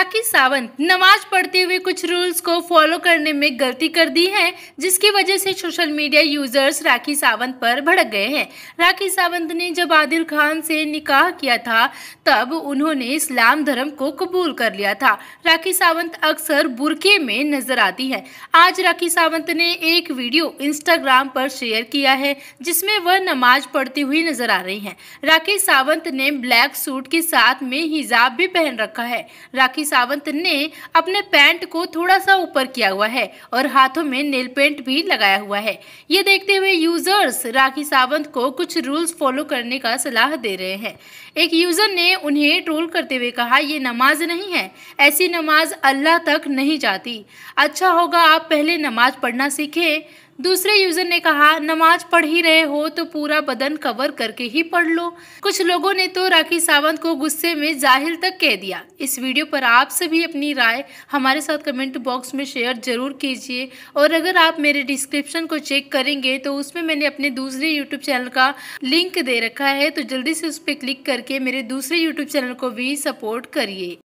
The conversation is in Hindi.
राखी सावंत नमाज पढ़ते हुए कुछ रूल्स को फॉलो करने में गलती कर दी है जिसकी वजह से social media users Rakhi Sawant पर भड़क गए हैं राखी सावंत ने जब आदिल खान से निकाह किया था तब उन्होंने इस्लाम धर्म को कबूल कर लिया था राखी सावंत अक्सर बुरके में नजर आती है आज राखी सावंत ने एक वीडियो इंस्टाग्राम पर शेयर किया है जिसमे वह नमाज पढ़ती हुई नजर आ रही है राखी सावंत ने ब्लैक सूट के साथ में हिजाब भी पहन रखा है राखी सावंत ने अपने पैंट को थोड़ा सा ऊपर किया हुआ है और हाथों में नेल पेंट भी लगाया हुआ है ये देखते हुए यूजर्स राखी सावंत को कुछ रूल्स फॉलो करने का सलाह दे रहे हैं एक यूजर ने उन्हें ट्रोल करते हुए कहा ये नमाज नहीं है ऐसी नमाज अल्लाह तक नहीं जाती अच्छा होगा आप पहले नमाज पढ़ना सीखें दूसरे यूजर ने कहा नमाज पढ़ ही रहे हो तो पूरा बदन कवर करके ही पढ़ लो कुछ लोगों ने तो राखी सावंत को गुस्से में जाहिल तक कह दिया इस वीडियो पर आप सभी अपनी राय हमारे साथ कमेंट बॉक्स में शेयर जरूर कीजिए और अगर आप मेरे डिस्क्रिप्शन को चेक करेंगे तो उसमें मैंने अपने दूसरे यूट्यूब चैनल का लिंक दे रखा है तो जल्दी से उस पर क्लिक करके मेरे दूसरे यूट्यूब चैनल को भी सपोर्ट करिए